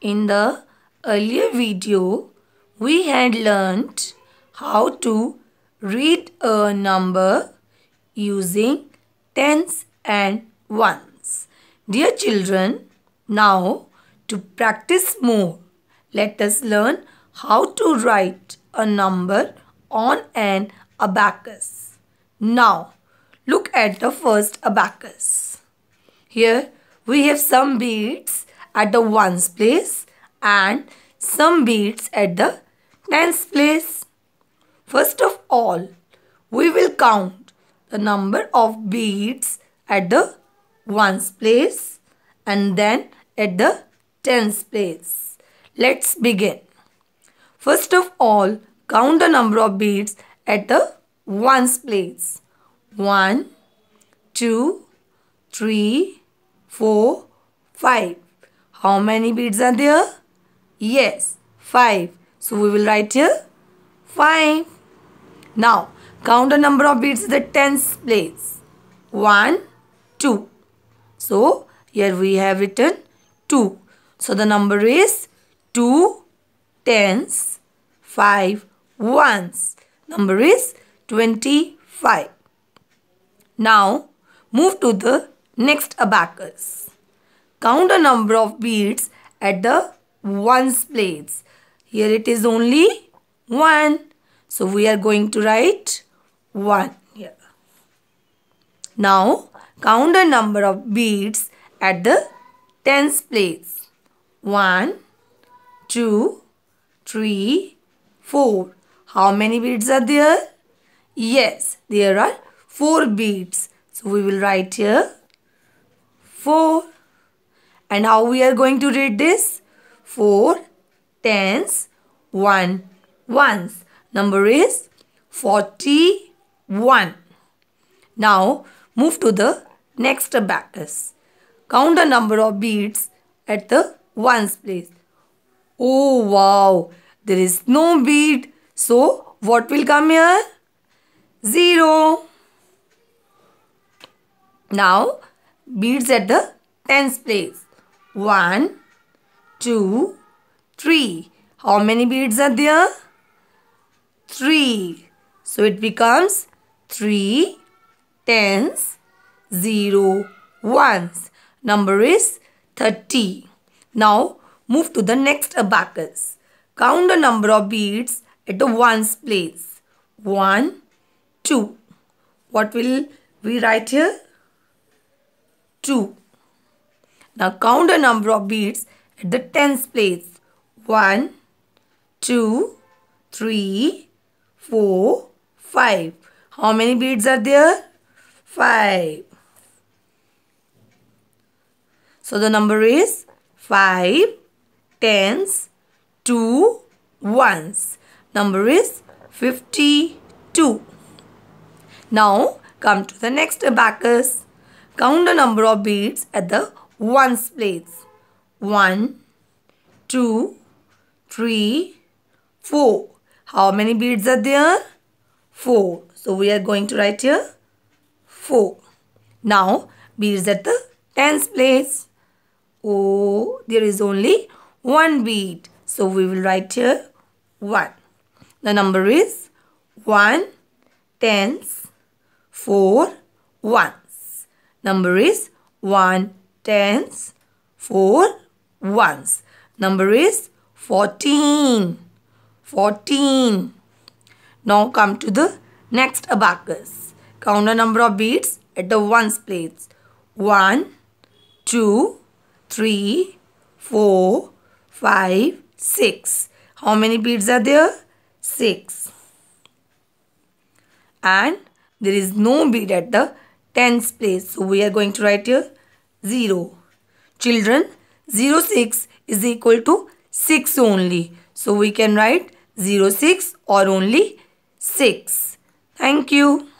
In the earlier video, we had learnt how to read a number using tens and ones. Dear children, now to practice more, let us learn how to write a number on an abacus. Now, look at the first abacus. Here, we have some beads at the ones place and some beads at the tens place. First of all, we will count the number of beads at the ones place and then at the tens place. Let's begin. First of all, count the number of beads at the ones place. 1, 2, 3, 4, 5. How many beads are there? Yes, 5. So we will write here 5. Now, count the number of beads in the tens place. 1, 2. So, here we have written 2. So, the number is 2 tens, 5 ones. Number is 25. Now, move to the next abacus count a number of beads at the ones place. Here it is only 1. So we are going to write 1 here. Now count the number of beads at the tens place. 1, 2, 3, 4. How many beads are there? Yes, there are 4 beads. So we will write here 4. And how we are going to read this? 4 tens, 1 ones. Number is 41. Now move to the next abacus. Count the number of beads at the ones place. Oh wow, there is no bead. So what will come here? 0. Now beads at the tens place. One, two, three. How many beads are there? Three. So it becomes three tens, zero ones. Number is 30. Now move to the next abacus. Count the number of beads at the ones place. 1, 2. What will we write here? 2. Now count the number of beads at the tens place. 1, 2, 3, 4, 5. How many beads are there? 5. So the number is 5, tens, 2, ones. Number is 52. Now come to the next abacus. Count the number of beads at the ones place. One, two, three, four. How many beads are there? Four. So we are going to write here four. Now beads at the tens place. Oh, there is only one bead. So we will write here one. The number is one tens, four ones. Number is one tens, four ones. Number is 14. 14. Now come to the next abacus. Count the number of beads at the ones place. 1, 2, 3, 4, 5, 6. How many beads are there? 6. And there is no bead at the tens place. So we are going to write here 0. Children, 0, 06 is equal to 6 only. So we can write 0, 06 or only 6. Thank you.